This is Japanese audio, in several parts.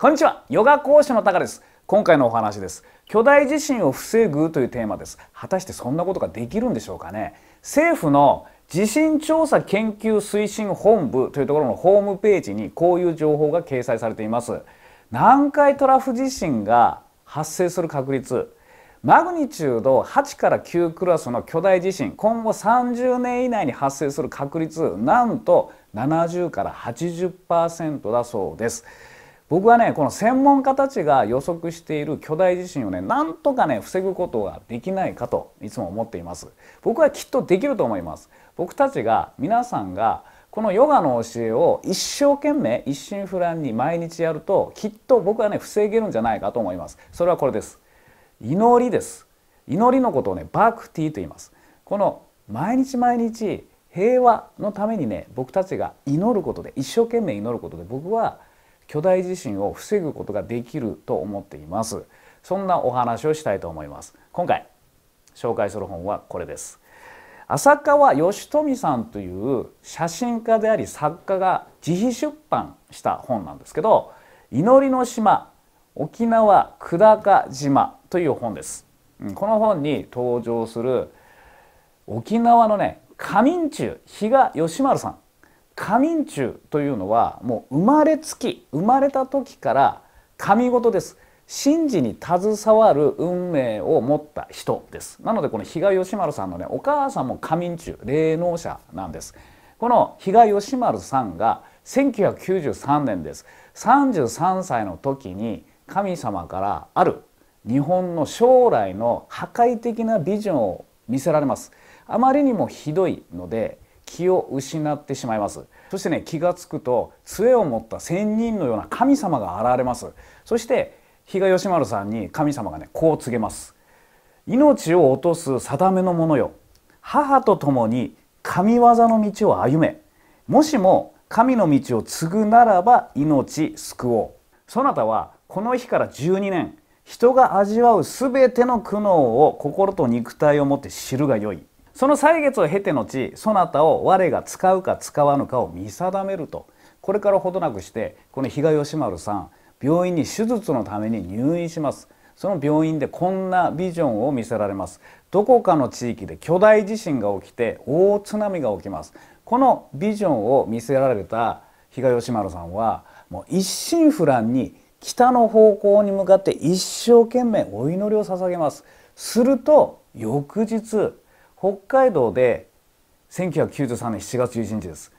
こんにちはヨガ講師のタカです今回のお話です巨大地震を防ぐというテーマです果たしてそんなことができるんでしょうかね政府の地震調査研究推進本部というところのホームページにこういう情報が掲載されています南海トラフ地震が発生する確率マグニチュード8から9クラスの巨大地震今後30年以内に発生する確率なんと70から80%だそうです僕はねこの専門家たちが予測している巨大地震をねなんとかね防ぐことができないかといつも思っています僕はきっとできると思います僕たちが皆さんがこのヨガの教えを一生懸命一心不乱に毎日やるときっと僕はね防げるんじゃないかと思いますそれはこれです祈りです祈りのことをねバクティと言いますこの毎日毎日平和のためにね僕たちが祈ることで一生懸命祈ることで僕は巨大地震を防ぐことができると思っていますそんなお話をしたいと思います今回紹介する本はこれです浅川義富さんという写真家であり作家が自費出版した本なんですけど「祈りの島沖縄久高島」という本です。この本に登場する沖縄のね仮眠中比嘉義丸さん仮眠中というのはもう生まれつき生まれた時から神事です神事に携わる運命を持った人ですなのでこの比嘉義丸さんのねお母さんも仮眠中霊能者なんですこの比嘉義丸さんが1993年です33歳の時に神様からある日本の将来の破壊的なビジョンを見せられますあまりにもひどいので気を失ってしまいますそしてね気が付くと杖を持った仙人のような神様が現れますそして比嘉義丸さんに神様がねこう告げます命を落とす定めのものよ母と共に神業の道を歩めもしも神の道を継ぐならば命救おうそなたはこの日から12年人が味わう全ての苦悩を心と肉体をもって知るがよいその歳月を経てのちそなたを我が使うか使わぬかを見定めるとこれからほどなくしてこの比嘉義丸さん病院に手術のために入院しますその病院でこんなビジョンを見せられますどこかの地域で巨大地震が起きて大津波が起きますこのビジョンを見せられた比嘉義丸さんはもう一心不乱に北の方向に向かって一生懸命お祈りを捧げますすると翌日北海道で1993年7月11日です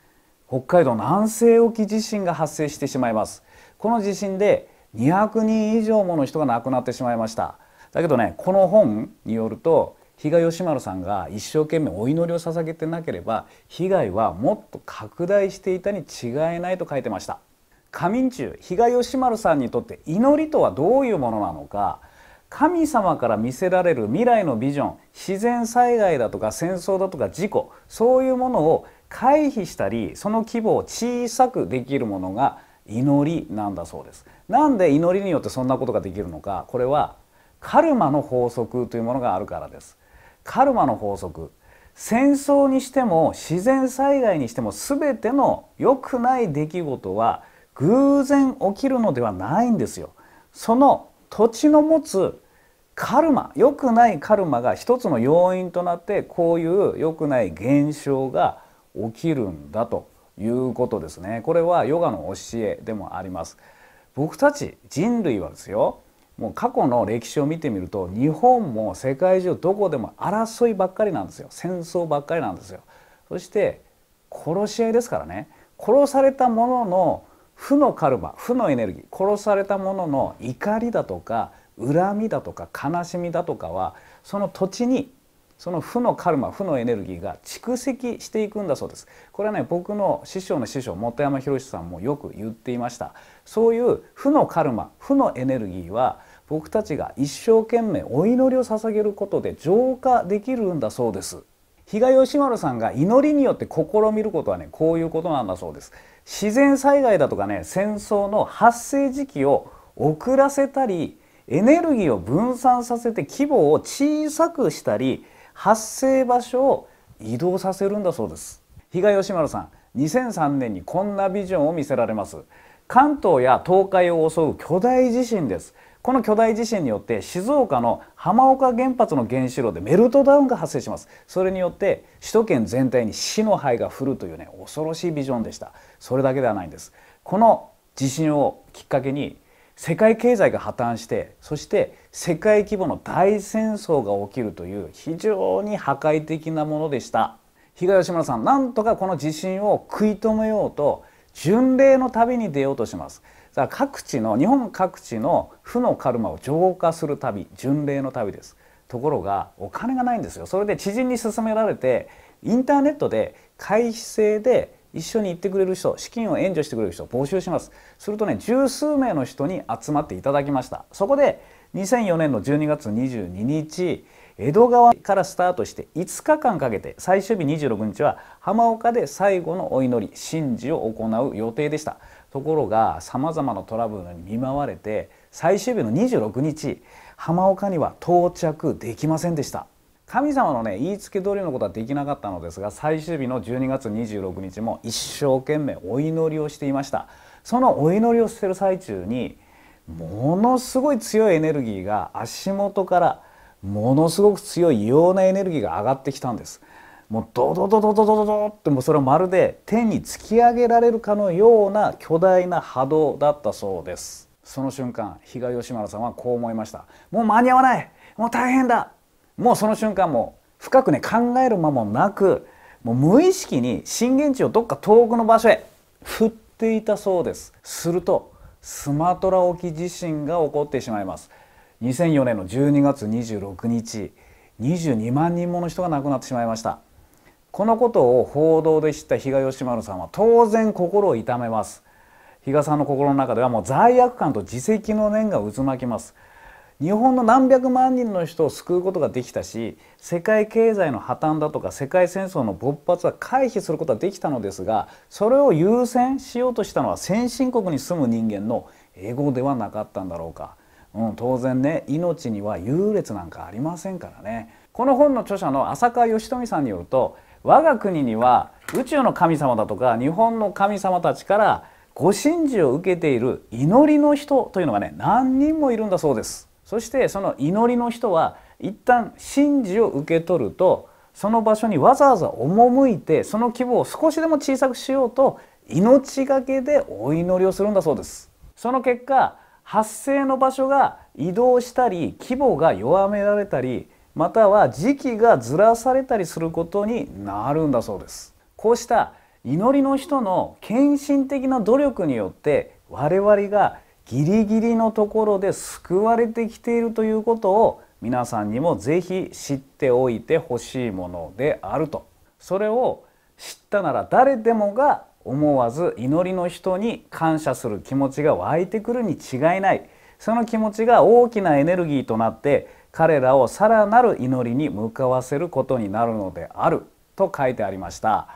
北海道南西沖地震が発生してしまいますこの地震で200人以上もの人が亡くなってしまいましただけどねこの本によると比嘉義丸さんが一生懸命お祈りを捧げてなければ被害はもっと拡大していたに違いないと書いてました。仮眠中比嘉義丸さんにとって祈りとはどういうものなのか神様から見せられる未来のビジョン自然災害だとか戦争だとか事故そういうものを回避したりその規模を小さくできるものが祈りなんだそうです。なんで祈りによってそんなことができるのかこれはカルマの法則というものがあるからです。カルマの法則戦争にしても自然災害にしても全ての良くない出来事は偶然起きるのではないんですよ。その土地の持つカルマ良くないカルマが一つの要因となってこういう良くない現象が起きるんだということですねこれはヨガの教えでもあります僕たち人類はですよもう過去の歴史を見てみると日本も世界中どこでも争いばっかりなんですよ戦争ばっかりなんですよそして殺し合いですからね殺されたものの負のカルマ負のエネルギー殺されたものの怒りだとか恨みだとか悲しみだとかはその土地にその負のカルマ負のエネルギーが蓄積していくんだそうですこれはね僕の師匠の師匠本山博さんもよく言っていましたそういう負のカルマ負のエネルギーは僕たちが一生懸命お祈りを捧げることで浄化できるんだそうです比嘉義丸さんが祈りによって試みることはねこういうことなんだそうです自然災害だとかね戦争の発生時期を遅らせたりエネルギーを分散させて規模を小さくしたり発生場所を移動させるんだそうです比嘉義丸さん2003年にこんなビジョンを見せられます関東や東海を襲う巨大地震ですこの巨大地震によって静岡の浜岡原発の原子炉でメルトダウンが発生しますそれによって首都圏全体に死の灰が降るというね恐ろしいビジョンでしたそれだけではないんですこの地震をきっかけに世界経済が破綻してそして世界規模の大戦争が起きるという非常に破壊的なものでした東吉村さんなんとかこの地震を食い止めようと巡礼の旅に出ようとしますだから各地の日本各地の負のカルマを浄化する旅巡礼の旅ですところがお金がないんですよそれで知人に勧められてインターネットで会費制で一緒に行ってくれる人資金を援助してくれる人募集しますするとね十数名の人に集まっていただきましたそこで2004年の12月22日江戸川からスタートして5日間かけて最終日26日は浜岡で最後のお祈り神事を行う予定でしたところがさまざまなトラブルに見舞われて最終日の26日浜岡には到着できませんでした神様のね言いつけ通りのことはできなかったのですが最終日の12月26日も一生懸命お祈りをしていましたそのお祈りをしてる最中にものすごい強いエネルギーが足元からものすごく強い異様なエネルギーが上がってきたんです。もうドドドドドドドってもうそれはまるで天に突き上げられるかのような巨大な波動だったそうですその瞬間比嘉義丸さんはこう思いましたもう間に合わないもう大変だもうその瞬間も深くね考える間もなくもう無意識に震源地をどっか遠くの場所へ振っていたそうですするとスマトラ沖地震が起こってしまいます2004年の12月26日22万人もの人が亡くなってしまいましたこのことを報道で知った比嘉義丸さんは当然心を痛めます比嘉さんの心の中ではもう罪悪感と自責の念が渦巻きます日本の何百万人の人を救うことができたし世界経済の破綻だとか世界戦争の勃発は回避することはできたのですがそれを優先しようとしたのは先進国に住む人間のエゴではなかったんだろうかうん、当然ね命には優劣なんかありませんからねこの本の著者の浅川義富さんによると我が国には宇宙の神様だとか日本の神様たちからご神事を受けている祈りの人というのがね何人もいるんだそうですそしてその祈りの人は一旦神事を受け取るとその場所にわざわざ赴いてその規模を少しでも小さくしようと命がけでお祈りをするんだそうですその結果発生の場所が移動したり規模が弱められたりまたは時期がずらされたりすることになるんだそうですこうした祈りの人の献身的な努力によって我々がギリギリのところで救われてきているということを皆さんにも是非知っておいてほしいものであるとそれを知ったなら誰でもが思わず祈りの人に感謝する気持ちが湧いてくるに違いないその気持ちが大きなエネルギーとなって彼らをさらなる祈りに向かわせることになるのであると書いてありました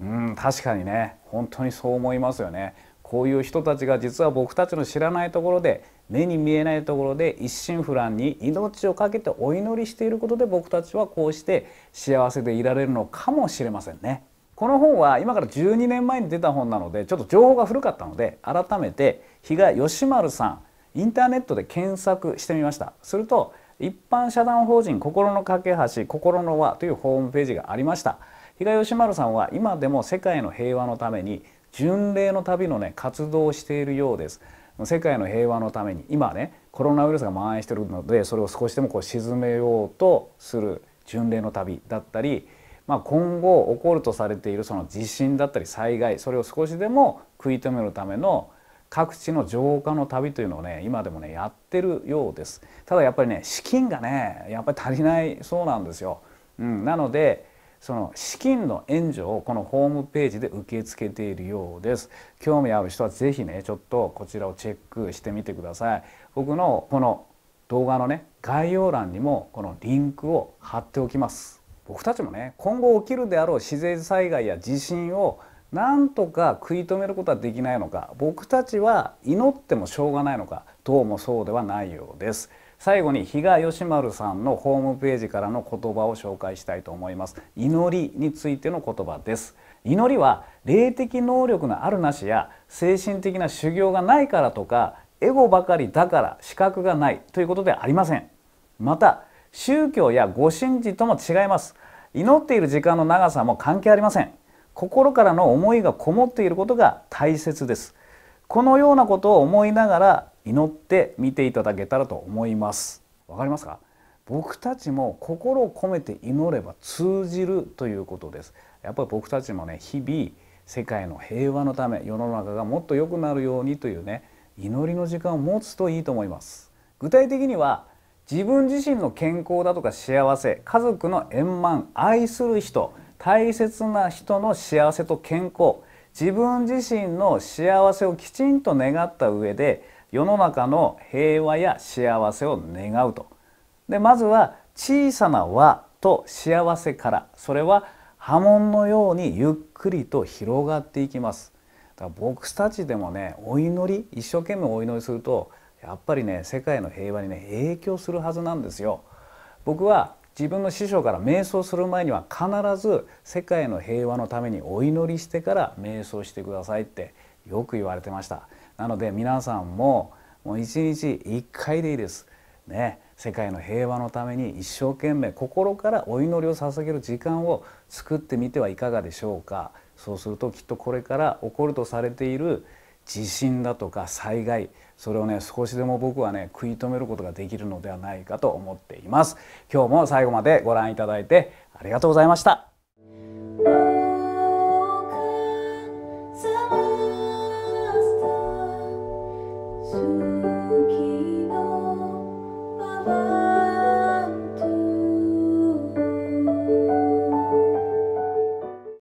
うん確かにね本当にそう思いますよねこういう人たちが実は僕たちの知らないところで目に見えないところで一心不乱に命を懸けてお祈りしていることで僕たちはこうして幸せでいられるのかもしれませんね。この本は今から12年前に出た本なのでちょっと情報が古かったので改めて比嘉義丸さんインターネットで検索してみましたすると一般社団法人心の架け橋心の輪というホームページがありました比嘉義丸さんは今でも世界の平和のために巡礼の旅のね活動をしているようです世界の平和のために今ねコロナウイルスが蔓延してるのでそれを少しでもこう沈めようとする巡礼の旅だったりまあ、今後起こるとされているその地震だったり災害それを少しでも食い止めるための各地の浄化の旅というのをね今でもねやってるようですただやっぱりね資金がねやっぱり足りないそうなんですよ、うん、なのでその資金の援助をこのホームページで受け付けているようです興味ある人は是非ねちょっとこちらをチェックしてみてください僕のこの動画のね概要欄にもこのリンクを貼っておきます僕たちもね今後起きるであろう自然災害や地震をなんとか食い止めることはできないのか僕たちは祈ってもしょうがないのかどうもそうではないようです最後に比嘉義丸さんのホームページからの言葉を紹介したいと思います祈りについての言葉です祈りは霊的能力のあるなしや精神的な修行がないからとかエゴばかりだから資格がないということではありませんまた宗教やご神事とも違います祈っている時間の長さも関係ありません心からの思いがこもっていることが大切ですこのようなことを思いながら祈ってみていただけたらと思いますわかりますか僕たちも心を込めて祈れば通じるということですやっぱり僕たちもね日々世界の平和のため世の中がもっと良くなるようにというね祈りの時間を持つといいと思います具体的には自分自身の健康だとか幸せ家族の円満愛する人大切な人の幸せと健康自分自身の幸せをきちんと願った上で世の中の平和や幸せを願うとでまずは小さな和と幸せからそれは波紋のようにゆっくりと広がっていきますだから僕たちでもねお祈り一生懸命お祈りするとやっぱりね世界の平和にね影響するはずなんですよ。僕は自分の師匠から瞑想する前には必ず世界の平和のためにお祈りしてから瞑想してくださいってよく言われてましたなので皆さんももう1日1回でいいですね世界の平和のために一生懸命心からお祈りを捧げる時間を作ってみてはいかがでしょうかそうするときっとこれから起こるとされている地震だとか災害それをね少しでも僕はね食い止めることができるのではないかと思っています今日も最後までご覧いただいてありがとうございました